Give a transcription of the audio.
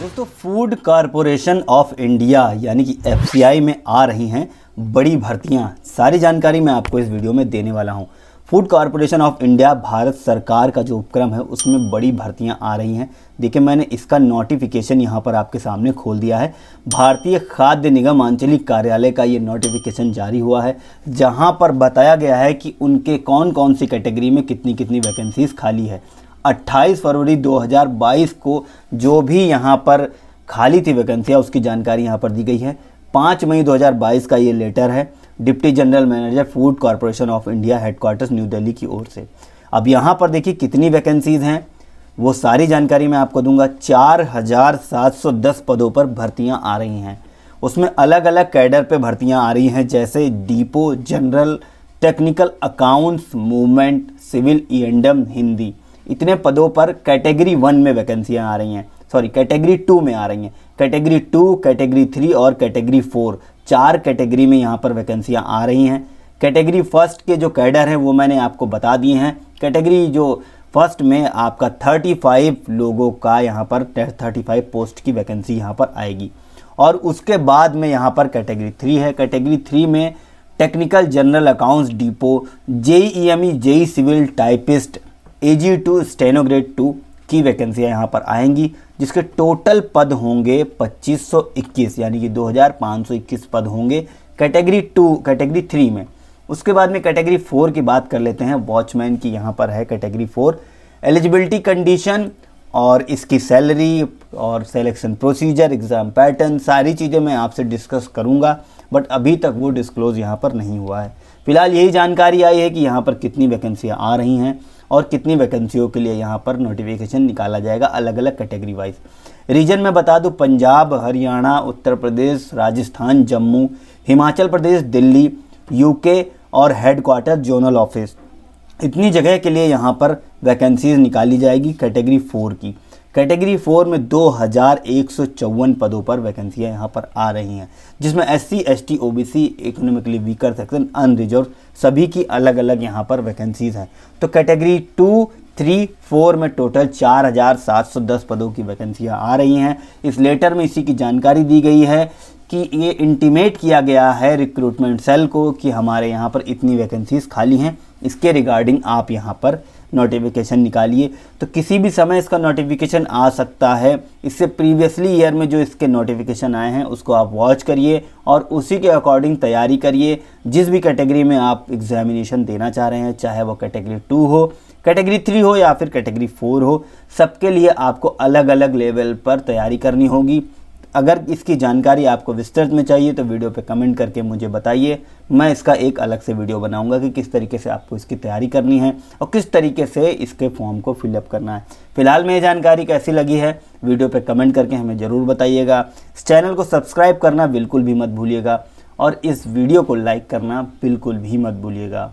दोस्तों food corporation of India यानी कि एफसीआई में आ रही हैं बड़ी भर्तियां सारी जानकारी मैं आपको इस वीडियो में देने वाला हूं food corporation of India Bharat सरकार का जो उपक्रम है उसमें बड़ी भर्तियां आ रही हैं देखिए मैंने इसका नोटिफिकेशन यहाँ पर आपके सामने खोल दिया है भारतीय खाद्य निगम आंचलिक कार्यालय का ये नोटिफिकेशन जारी हुआ है जहाँ पर बताया गया है कि उनके कौन कौन सी कैटेगरी में कितनी कितनी वैकेंसीज खाली है 28 फरवरी 2022 को जो भी यहाँ पर खाली थी वैकेंसियाँ उसकी जानकारी यहाँ पर दी गई है पाँच मई 2022 का ये लेटर है deputy general manager food corporation of India headquarters New Delhi की ओर से अब यहाँ पर देखिए कितनी वैकेंसीज़ हैं वो सारी जानकारी मैं आपको दूंगा चार हज़ार सात सौ दस पदों पर भर्तियाँ आ रही हैं उसमें अलग अलग कैडर पे भर्तियाँ आ रही हैं जैसे depot general technical accounts movement civil E Hindi इतने पदों पर कैटेगरी वन में वैकेंसियाँ आ रही हैं सॉरी कैटेगरी टू में आ रही हैं कैटेगरी टू कैटेगरी थ्री और कैटेगरी फोर चार कैटेगरी में यहाँ पर वैकेंसियाँ आ रही हैं कैटेगरी फर्स्ट के जो कैडर हैं वो मैंने आपको बता दिए हैं कैटेगरी जो फर्स्ट में आपका 35 लोगों का यहाँ पर 35 पोस्ट की वैकेंसी यहाँ पर आएगी और उसके बाद में यहाँ पर कैटेगरी थ्री है कैटेगरी थ्री में technical general accounts depot E JE civil typist A G two steno grade two की वैकेंसियाँ यहाँ पर आएंगी जिसके टोटल पद होंगे 2521 यानी कि 2521 पद होंगे कैटेगरी टू कैटेगरी थ्री में उसके बाद में कैटेगरी फोर की बात कर लेते हैं वॉचमैन की यहाँ पर है कैटेगरी फोर एलिजिबिलिटी कंडीशन और इसकी सैलरी और सेलेक्शन प्रोसीजर एग्ज़ाम पैटर्न सारी चीज़ें मैं आपसे डिस्कस करूँगा बट अभी तक वो डिस्क्लोज़ यहाँ पर नहीं हुआ है फिलहाल यही जानकारी आई है कि यहाँ पर कितनी वैकेंसियाँ आ रही हैं और कितनी वैकेंसियों के लिए यहाँ पर नोटिफिकेशन निकाला जाएगा अलग अलग कैटेगरी वाइज रीजन में बता दूँ पंजाब हरियाणा उत्तर प्रदेश राजस्थान जम्मू हिमाचल प्रदेश दिल्ली यूके और हेडक्वार्टर जोनल ऑफिस इतनी जगह के लिए यहाँ पर वैकेंसीज निकाली जाएगी कैटेगरी फोर की कैटेगरी फोर में दो हज़ार एक सौ चौवन पदों पर वैकेंसियाँ यहाँ पर आ रही हैं जिसमें S C S T O B C economically weaker section unreserved सभी की अलग अलग यहाँ पर वैकेंसीज हैं तो कैटेगरी टू थ्री फोर में टोटल चार हज़ार सात सौ दस पदों की वैकेंसियाँ आ रही हैं इस लेटर में इसी की जानकारी दी गई है कि ये इंटीमेट किया गया है रिक्रूटमेंट सेल को कि हमारे यहाँ पर इतनी वैकेंसीज खाली हैं इसके रिगार्डिंग आप यहाँ पर नोटिफिकेशन निकालिए तो किसी भी समय इसका नोटिफिकेशन आ सकता है इससे प्रीवियसली ईयर में जो इसके नोटिफिकेशन आए हैं उसको आप वॉच करिए और उसी के अकॉर्डिंग तैयारी करिए जिस भी कैटेगरी में आप एग्जामिनेशन देना चाह रहे हैं चाहे वो कैटेगरी टू हो कैटेगरी थ्री हो या फिर कैटेगरी फोर हो सबके लिए आपको अलग अलग लेवल पर तैयारी करनी होगी अगर इसकी जानकारी आपको विस्तृत में चाहिए तो वीडियो पे कमेंट करके मुझे बताइए मैं इसका एक अलग से वीडियो बनाऊंगा कि किस तरीके से आपको इसकी तैयारी करनी है और किस तरीके से इसके फॉर्म को फिलअप करना है फिलहाल में ये जानकारी कैसी लगी है वीडियो पर कमेंट करके हमें ज़रूर बताइएगा इस चैनल को सब्सक्राइब करना बिल्कुल भी मत भूलिएगा और इस वीडियो को लाइक करना बिल्कुल भी मत भूलिएगा